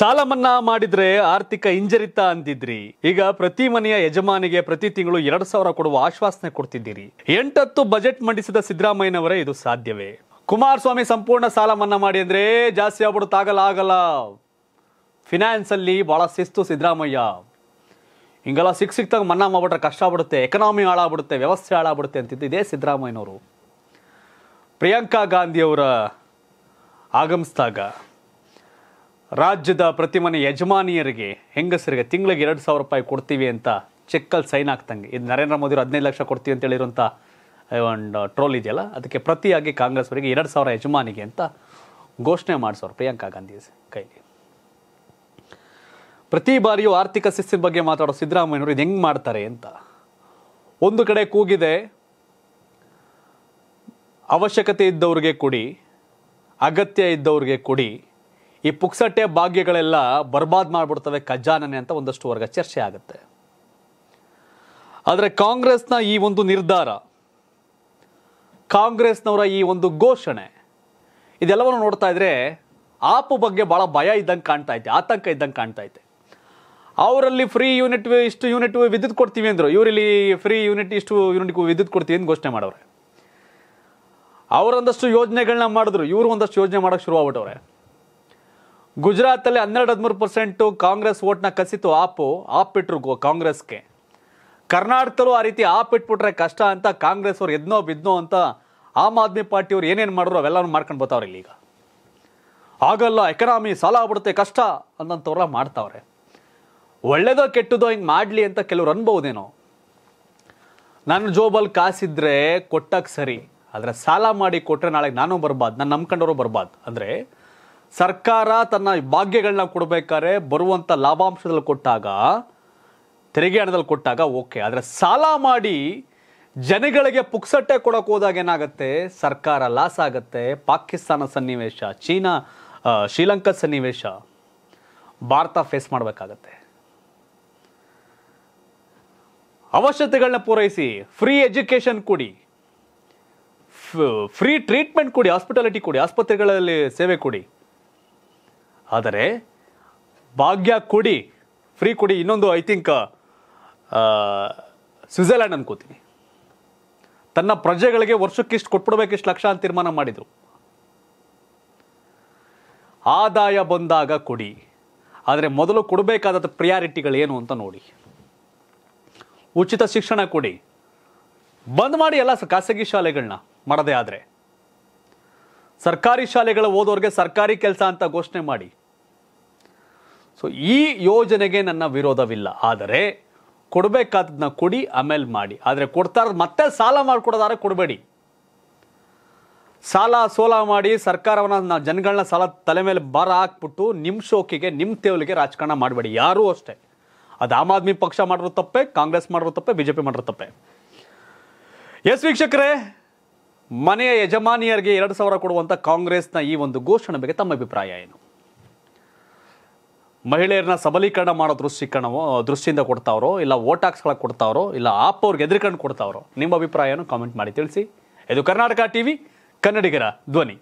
ಸಾಲ ಮನ್ನಾ ಮಾಡಿದ್ರೆ ಆರ್ಥಿಕ ಹಿಂಜರಿತ ಅಂತಿದ್ರಿ ಈಗ ಪ್ರತಿ ಮನೆಯ ಯಜಮಾನಿಗೆ ಪ್ರತಿ ತಿಂಗಳು ಎರಡು ಸಾವಿರ ಕೊಡುವ ಆಶ್ವಾಸನೆ ಕೊಡ್ತಿದ್ದೀರಿ ಎಂಟತ್ತು ಬಜೆಟ್ ಮಂಡಿಸಿದ ಸಿದ್ದರಾಮಯ್ಯನವರೇ ಇದು ಸಾಧ್ಯವೇ ಕುಮಾರಸ್ವಾಮಿ ಸಂಪೂರ್ಣ ಸಾಲ ಮನ್ನಾ ಮಾಡಿ ಅಂದ್ರೆ ಜಾಸ್ತಿ ಆಗ್ಬಿಡುತ್ತಾಗಲ್ಲ ಆಗಲ್ಲ ಆಗಲ್ಲ ಫಿನಾನ್ಸ್ ಅಲ್ಲಿ ಬಹಳ ಶಿಸ್ತು ಸಿದ್ದರಾಮಯ್ಯ ಹಿಂಗೆಲ್ಲ ಸಿಕ್ ಸಿಕ್ತಾಗ ಮನ್ನಾ ಮಾಡ್ಬಿಟ್ರೆ ಕಷ್ಟ ಆಗ್ಬಿಡುತ್ತೆ ಎಕನಾಮಿ ಹಾಳಾಗ್ಬಿಡುತ್ತೆ ವ್ಯವಸ್ಥೆ ಹಾಳಾಗ್ಬಿಡುತ್ತೆ ಅಂತಿದ್ದು ಇದೇ ಸಿದ್ದರಾಮಯ್ಯನವರು ಪ್ರಿಯಾಂಕಾ ಗಾಂಧಿಯವರ ಆಗಮಿಸಿದಾಗ ರಾಜ್ಯದ ಪ್ರತಿ ಮನೆ ಯಜಮಾನಿಯರಿಗೆ ಹೆಂಗಸರಿಗೆ ತಿಂಗಳಿಗೆ ಎರಡು ಸಾವಿರ ರೂಪಾಯಿ ಕೊಡ್ತೀವಿ ಅಂತ ಚೆಕ್ಕಲ್ಲಿ ಸೈನ್ ಹಾಕ್ತಂಗೆ ಇದು ನರೇಂದ್ರ ಮೋದಿರು ಹದಿನೈದು ಲಕ್ಷ ಕೊಡ್ತೀವಿ ಅಂತ ಹೇಳಿರುವಂಥ ಒಂದು ಟ್ರೋಲ್ ಇದೆಯಲ್ಲ ಅದಕ್ಕೆ ಪ್ರತಿಯಾಗಿ ಕಾಂಗ್ರೆಸ್ ಅವರಿಗೆ ಎರಡು ಸಾವಿರ ಯಜಮಾನಿಗೆ ಅಂತ ಘೋಷಣೆ ಮಾಡಿಸೋರು ಪ್ರಿಯಾಂಕಾ ಗಾಂಧಿ ಕೈಲಿ ಪ್ರತಿ ಬಾರಿಯೂ ಆರ್ಥಿಕ ಶಿಸ್ತಿನ ಬಗ್ಗೆ ಮಾತಾಡೋ ಸಿದ್ದರಾಮಯ್ಯವರು ಇದು ಹೆಂಗೆ ಮಾಡ್ತಾರೆ ಅಂತ ಒಂದು ಕಡೆ ಕೂಗಿದೆ ಅವಶ್ಯಕತೆ ಇದ್ದವ್ರಿಗೆ ಕೊಡಿ ಅಗತ್ಯ ಇದ್ದವ್ರಿಗೆ ಕೊಡಿ ಈ ಪುಕ್ಸಟ್ಟೆ ಭಾಗ್ಯಗಳೆಲ್ಲ ಬರ್ಬಾದ್ ಮಾಡಿಬಿಡ್ತವೆ ಖಜಾನನೆ ಅಂತ ಒಂದಷ್ಟು ವರ್ಗ ಚರ್ಚೆ ಆಗುತ್ತೆ ಆದರೆ ಕಾಂಗ್ರೆಸ್ನ ಈ ಒಂದು ನಿರ್ಧಾರ ಕಾಂಗ್ರೆಸ್ನವರ ಈ ಒಂದು ಘೋಷಣೆ ಇದೆಲ್ಲವನ್ನು ನೋಡ್ತಾ ಇದ್ರೆ ಆಪ್ ಬಗ್ಗೆ ಭಾಳ ಭಯ ಇದ್ದಂಗೆ ಕಾಣ್ತಾ ಐತೆ ಆತಂಕ ಇದ್ದಂಗೆ ಕಾಣ್ತಾ ಇದೆ ಅವರಲ್ಲಿ ಫ್ರೀ ಯೂನಿಟ್ ಇಷ್ಟು ಯೂನಿಟ್ ವಿದ್ಯುತ್ ಕೊಡ್ತೀವಿ ಅಂದರು ಇವರಲ್ಲಿ ಫ್ರೀ ಯೂನಿಟ್ ಇಷ್ಟು ಯೂನಿಟ್ಗೂ ವಿದ್ಯುತ್ ಕೊಡ್ತೀವಿ ಅಂತ ಘೋಷಣೆ ಮಾಡವ್ರೆ ಅವರೊಂದಷ್ಟು ಯೋಜನೆಗಳನ್ನ ಮಾಡಿದ್ರು ಇವರು ಒಂದಷ್ಟು ಯೋಜನೆ ಮಾಡೋಕ್ಕೆ ಶುರು ಅಲ್ಲಿ ಹನ್ನೆರಡು ಹದಿಮೂರು ಪರ್ಸೆಂಟ್ ಕಾಂಗ್ರೆಸ್ ಓಟ್ನ ಕಸಿತು ಆಪು ಆಪ್ ಗೋ ಕಾಂಗ್ರೆಸ್ಗೆ ಕರ್ನಾಟಕದಲ್ಲೂ ಆ ರೀತಿ ಆಪ್ ಇಟ್ಬಿಟ್ರೆ ಕಷ್ಟ ಅಂತ ಕಾಂಗ್ರೆಸ್ ಅವ್ರು ಎದ್ನೋ ಬಿದ್ನೋ ಅಂತ ಆಮ್ ಆದ್ಮಿ ಪಾರ್ಟಿ ಅವ್ರು ಏನೇನು ಮಾಡಿದ್ರು ಅವೆಲ್ಲನೂ ಮಾಡ್ಕೊಂಡು ಬರ್ತಾವ್ರೆ ಇಲ್ಲಿ ಈಗ ಆಗಲ್ಲ ಎಕನಾಮಿ ಸಾಲ ಆಗ್ಬಿಡುತ್ತೆ ಕಷ್ಟ ಅನ್ನೋಂಥವ್ರ ಮಾಡ್ತಾವ್ರೆ ಒಳ್ಳೇದೋ ಕೆಟ್ಟದೋ ಹಿಂಗೆ ಮಾಡಲಿ ಅಂತ ಕೆಲವ್ರು ಅನ್ಬೋದೇನೋ ನನ್ನ ಜೋಬಲ್ಲಿ ಕಾಸಿದ್ರೆ ಕೊಟ್ಟಾಗ ಸರಿ ಆದರೆ ಸಾಲ ಮಾಡಿ ಕೊಟ್ಟರೆ ನಾಳೆಗೆ ನಾನು ಬರ್ಬಾರ್ದು ನಾನು ನಂಬ್ಕೊಂಡವರು ಬರ್ಬಾದ್ ಅಂದರೆ ಸರ್ಕಾರ ತನ್ನ ಭಾಗ್ಯಗಳನ್ನ ಕೊಡಬೇಕಾದ್ರೆ ಬರುವಂಥ ಲಾಭಾಂಶದಲ್ಲಿ ಕೊಟ್ಟಾಗ ತೆರಿಗೆ ಹಣದಲ್ಲಿ ಕೊಟ್ಟಾಗ ಓಕೆ ಆದರೆ ಸಾಲ ಮಾಡಿ ಜನಗಳಿಗೆ ಪುಕ್ಸಟ್ಟೆ ಕೊಡೋಕೆ ಹೋದಾಗ ಏನಾಗುತ್ತೆ ಸರ್ಕಾರ ಲಾಸ್ ಆಗುತ್ತೆ ಪಾಕಿಸ್ತಾನ ಸನ್ನಿವೇಶ ಚೀನಾ ಶ್ರೀಲಂಕಾ ಸನ್ನಿವೇಶ ಭಾರತ ಫೇಸ್ ಮಾಡಬೇಕಾಗತ್ತೆ ಅವಶ್ಯತೆಗಳನ್ನ ಪೂರೈಸಿ ಫ್ರೀ ಎಜುಕೇಷನ್ ಕೊಡಿ ಫ್ರೀ ಟ್ರೀಟ್ಮೆಂಟ್ ಕೊಡಿ ಹಾಸ್ಪಿಟಾಲಿಟಿ ಕೊಡಿ ಆಸ್ಪತ್ರೆಗಳಲ್ಲಿ ಸೇವೆ ಕೊಡಿ ಆದರೆ ಭಾಗ್ಯ ಕೊಡಿ ಫ್ರೀ ಕೊಡಿ ಇನ್ನೊಂದು ಐ ಥಿಂಕ್ ಸ್ವಿಟ್ಜರ್ಲ್ಯಾಂಡ್ ಅನ್ಕೋತೀನಿ ತನ್ನ ಪ್ರಜೆಗಳಿಗೆ ವರ್ಷಕ್ಕಿಷ್ಟು ಕೊಟ್ಬಿಡ್ಬೇಕಿಷ್ಟು ಲಕ್ಷ ಅಂತ ತೀರ್ಮಾನ ಮಾಡಿದರು ಆದಾಯ ಬಂದಾಗ ಕೊಡಿ ಆದರೆ ಮೊದಲು ಕೊಡಬೇಕಾದ ಪ್ರಿಯಾರಿಟಿಗಳು ಏನು ಅಂತ ನೋಡಿ ಉಚಿತ ಶಿಕ್ಷಣ ಕೊಡಿ ಬಂದ್ ಮಾಡಿ ಎಲ್ಲ ಖಾಸಗಿ ಶಾಲೆಗಳನ್ನ ಮಾಡದೇ ಆದರೆ ಸರ್ಕಾರಿ ಶಾಲೆಗಳು ಓದೋರಿಗೆ ಸರ್ಕಾರಿ ಕೆಲಸ ಅಂತ ಘೋಷಣೆ ಮಾಡಿ ಸೊ ಈ ಯೋಜನೆಗೆ ನನ್ನ ವಿರೋಧವಿಲ್ಲ ಆದರೆ ಕೊಡಬೇಕಾದದನ್ನ ಕೊಡಿ ಆಮೇಲೆ ಮಾಡಿ ಆದರೆ ಕೊಡ್ತಾರ ಮತ್ತೆ ಸಾಲ ಮಾಡಿಕೊಡೋದಾದ್ರೆ ಕೊಡಬೇಡಿ ಸಾಲ ಸೋಲ ಮಾಡಿ ಸರ್ಕಾರವನ್ನು ಜನಗಳನ್ನ ಸಾಲ ತಲೆ ಮೇಲೆ ಬರ ಹಾಕ್ಬಿಟ್ಟು ನಿಮ್ಮ ಶೋಕಿಗೆ ನಿಮ್ಮ ತೇವಲಿಗೆ ರಾಜಕಾರಣ ಮಾಡಬೇಡಿ ಯಾರೂ ಅಷ್ಟೇ ಅದು ಆಮ್ ಆದ್ಮಿ ಪಕ್ಷ ಮಾಡಿರೋ ತಪ್ಪೆ ಕಾಂಗ್ರೆಸ್ ಮಾಡಿರೋ ತಪ್ಪೆ ಬಿ ಜೆ ಪಿ ಮಾಡಿರೋ ತಪ್ಪೆ ಎಸ್ ವೀಕ್ಷಕರೇ ಮನೆಯ ಯಜಮಾನಿಯರಿಗೆ ಎರಡು ಸಾವಿರ ಕೊಡುವಂಥ ಕಾಂಗ್ರೆಸ್ನ ಈ ಒಂದು ಘೋಷಣೆ ಬಗ್ಗೆ ತಮ್ಮ ಅಭಿಪ್ರಾಯ ಏನು ಮಹಿಳೆಯರನ್ನ ಸಬಲೀಕರಣ ಮಾಡೋ ದೃಷ್ಟಿಕರಣ ದೃಷ್ಟಿಯಿಂದ ಕೊಡ್ತಾವ್ರೋ ಇಲ್ಲ ವೋಟ್ ಹಾಕ್ಸ್ಗಳ ಕೊಡ್ತಾವ್ರೋ ಇಲ್ಲ ಅವ್ರಿಗೆ ಎದ್ರಿಕಂಡು ಕೊಡ್ತಾವ್ರೋ ನಿಮ್ಮ ಅಭಿಪ್ರಾಯನೂ ಕಾಮೆಂಟ್ ಮಾಡಿ ತಿಳಿಸಿ ಇದು ಕರ್ನಾಟಕ ವಿ ಕನ್ನಡಿಗರ ಧ್ವನಿ